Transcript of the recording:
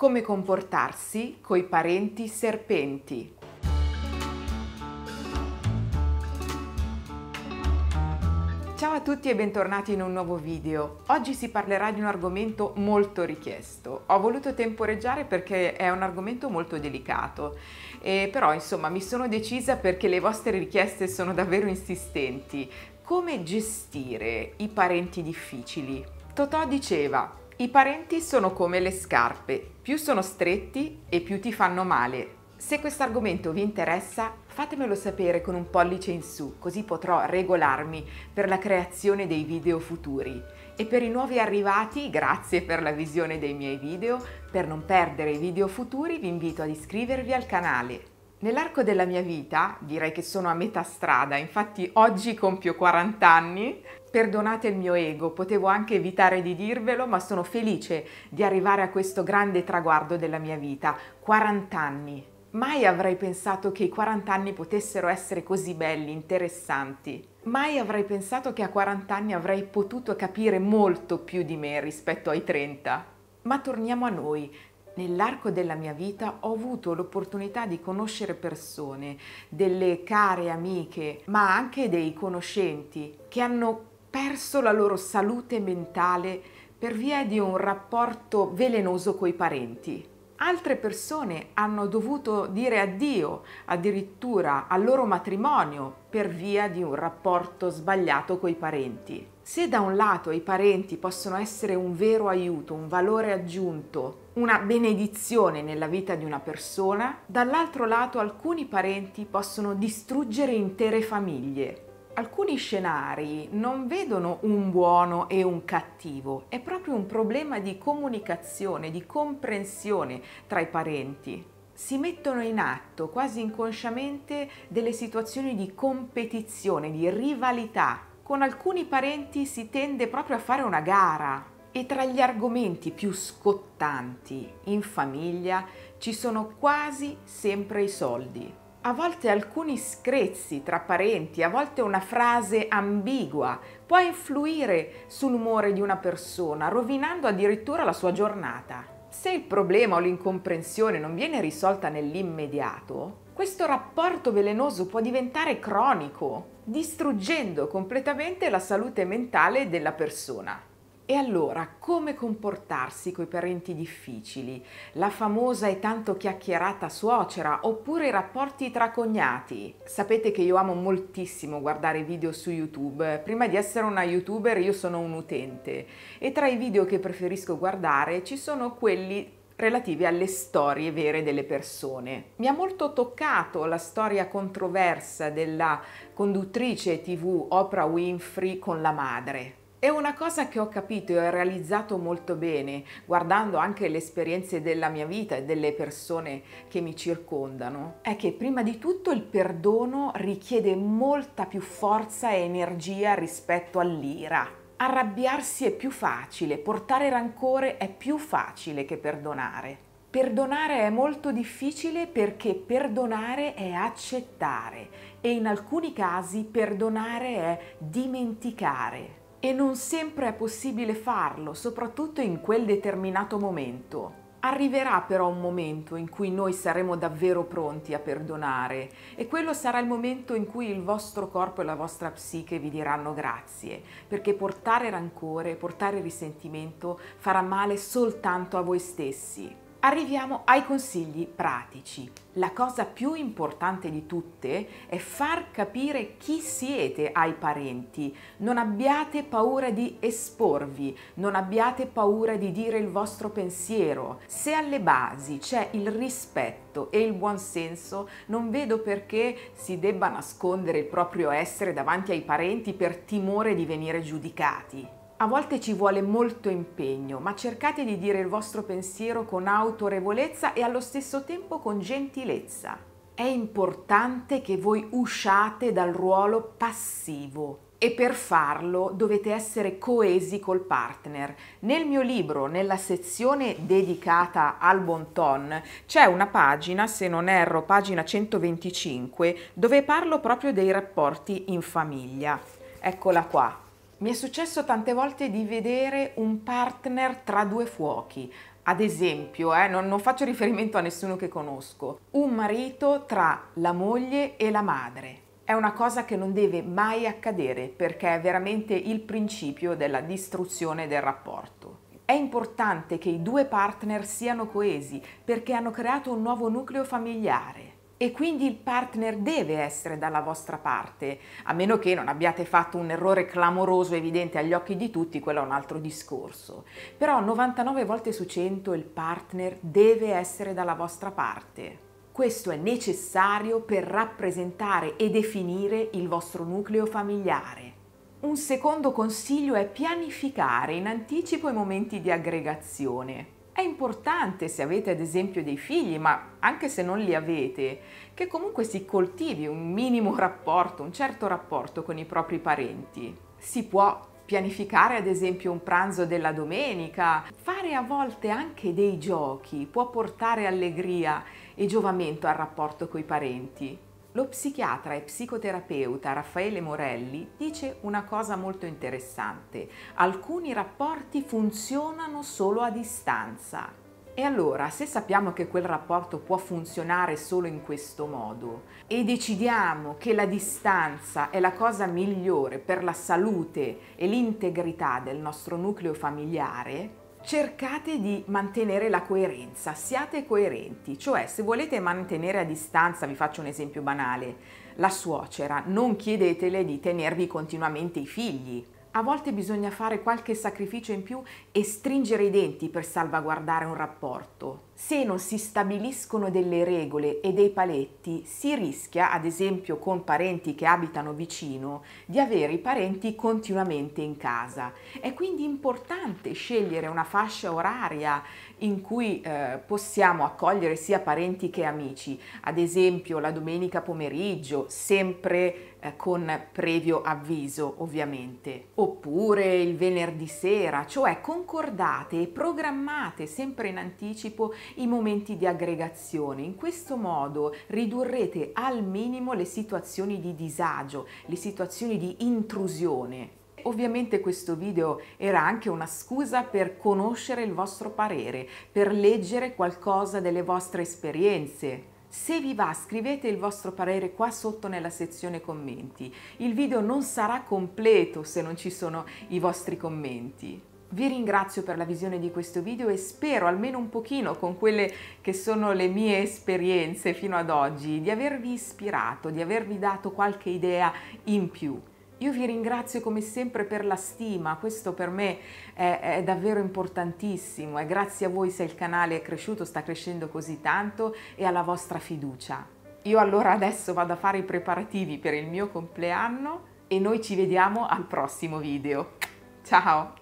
Come comportarsi coi parenti serpenti. Ciao a tutti e bentornati in un nuovo video. Oggi si parlerà di un argomento molto richiesto. Ho voluto temporeggiare perché è un argomento molto delicato, e però insomma mi sono decisa perché le vostre richieste sono davvero insistenti. Come gestire i parenti difficili? Totò diceva i parenti sono come le scarpe, più sono stretti e più ti fanno male. Se questo argomento vi interessa, fatemelo sapere con un pollice in su, così potrò regolarmi per la creazione dei video futuri. E per i nuovi arrivati, grazie per la visione dei miei video. Per non perdere i video futuri vi invito ad iscrivervi al canale. Nell'arco della mia vita, direi che sono a metà strada, infatti oggi compio 40 anni, perdonate il mio ego, potevo anche evitare di dirvelo, ma sono felice di arrivare a questo grande traguardo della mia vita, 40 anni. Mai avrei pensato che i 40 anni potessero essere così belli, interessanti. Mai avrei pensato che a 40 anni avrei potuto capire molto più di me rispetto ai 30. Ma torniamo a noi, Nell'arco della mia vita ho avuto l'opportunità di conoscere persone, delle care amiche, ma anche dei conoscenti che hanno perso la loro salute mentale per via di un rapporto velenoso coi parenti. Altre persone hanno dovuto dire addio addirittura al loro matrimonio per via di un rapporto sbagliato coi parenti. Se da un lato i parenti possono essere un vero aiuto, un valore aggiunto, una benedizione nella vita di una persona, dall'altro lato alcuni parenti possono distruggere intere famiglie. Alcuni scenari non vedono un buono e un cattivo, è proprio un problema di comunicazione, di comprensione tra i parenti. Si mettono in atto quasi inconsciamente delle situazioni di competizione, di rivalità. Con alcuni parenti si tende proprio a fare una gara, e tra gli argomenti più scottanti in famiglia ci sono quasi sempre i soldi. A volte alcuni screzzi tra parenti, a volte una frase ambigua può influire sull'umore di una persona, rovinando addirittura la sua giornata. Se il problema o l'incomprensione non viene risolta nell'immediato, questo rapporto velenoso può diventare cronico, distruggendo completamente la salute mentale della persona. E allora, come comportarsi coi parenti difficili? La famosa e tanto chiacchierata suocera oppure i rapporti tra cognati? Sapete che io amo moltissimo guardare video su YouTube. Prima di essere una youtuber io sono un utente e tra i video che preferisco guardare ci sono quelli relativi alle storie vere delle persone. Mi ha molto toccato la storia controversa della conduttrice tv Oprah Winfrey con la madre. E una cosa che ho capito e ho realizzato molto bene, guardando anche le esperienze della mia vita e delle persone che mi circondano, è che prima di tutto il perdono richiede molta più forza e energia rispetto all'ira. Arrabbiarsi è più facile, portare rancore è più facile che perdonare. Perdonare è molto difficile perché perdonare è accettare e in alcuni casi perdonare è dimenticare e non sempre è possibile farlo, soprattutto in quel determinato momento. Arriverà però un momento in cui noi saremo davvero pronti a perdonare e quello sarà il momento in cui il vostro corpo e la vostra psiche vi diranno grazie, perché portare rancore, portare risentimento farà male soltanto a voi stessi. Arriviamo ai consigli pratici. La cosa più importante di tutte è far capire chi siete ai parenti. Non abbiate paura di esporvi, non abbiate paura di dire il vostro pensiero. Se alle basi c'è il rispetto e il buonsenso, non vedo perché si debba nascondere il proprio essere davanti ai parenti per timore di venire giudicati. A volte ci vuole molto impegno, ma cercate di dire il vostro pensiero con autorevolezza e allo stesso tempo con gentilezza. È importante che voi usciate dal ruolo passivo e per farlo dovete essere coesi col partner. Nel mio libro, nella sezione dedicata al bon ton, c'è una pagina, se non erro, pagina 125, dove parlo proprio dei rapporti in famiglia. Eccola qua. Mi è successo tante volte di vedere un partner tra due fuochi. Ad esempio, eh, non, non faccio riferimento a nessuno che conosco, un marito tra la moglie e la madre. È una cosa che non deve mai accadere perché è veramente il principio della distruzione del rapporto. È importante che i due partner siano coesi perché hanno creato un nuovo nucleo familiare e quindi il partner deve essere dalla vostra parte, a meno che non abbiate fatto un errore clamoroso evidente agli occhi di tutti, quello è un altro discorso. Però 99 volte su 100 il partner deve essere dalla vostra parte. Questo è necessario per rappresentare e definire il vostro nucleo familiare. Un secondo consiglio è pianificare in anticipo i momenti di aggregazione. È importante se avete ad esempio dei figli, ma anche se non li avete, che comunque si coltivi un minimo rapporto, un certo rapporto con i propri parenti. Si può pianificare ad esempio un pranzo della domenica, fare a volte anche dei giochi può portare allegria e giovamento al rapporto con i parenti. Lo psichiatra e psicoterapeuta Raffaele Morelli dice una cosa molto interessante. Alcuni rapporti funzionano solo a distanza. E allora, se sappiamo che quel rapporto può funzionare solo in questo modo e decidiamo che la distanza è la cosa migliore per la salute e l'integrità del nostro nucleo familiare, cercate di mantenere la coerenza, siate coerenti, cioè se volete mantenere a distanza, vi faccio un esempio banale, la suocera, non chiedetele di tenervi continuamente i figli. A volte bisogna fare qualche sacrificio in più e stringere i denti per salvaguardare un rapporto se non si stabiliscono delle regole e dei paletti, si rischia, ad esempio con parenti che abitano vicino, di avere i parenti continuamente in casa. È quindi importante scegliere una fascia oraria in cui eh, possiamo accogliere sia parenti che amici, ad esempio la domenica pomeriggio, sempre eh, con previo avviso ovviamente, oppure il venerdì sera, cioè concordate e programmate sempre in anticipo i momenti di aggregazione. In questo modo ridurrete al minimo le situazioni di disagio, le situazioni di intrusione. Ovviamente questo video era anche una scusa per conoscere il vostro parere, per leggere qualcosa delle vostre esperienze. Se vi va scrivete il vostro parere qua sotto nella sezione commenti. Il video non sarà completo se non ci sono i vostri commenti. Vi ringrazio per la visione di questo video e spero almeno un pochino con quelle che sono le mie esperienze fino ad oggi di avervi ispirato, di avervi dato qualche idea in più. Io vi ringrazio come sempre per la stima, questo per me è, è, davvero importantissimo è grazie a voi se il canale è cresciuto, sta crescendo così tanto e alla vostra fiducia. Io allora adesso vado a fare i preparativi per il mio compleanno e noi ci vediamo al prossimo video. Ciao!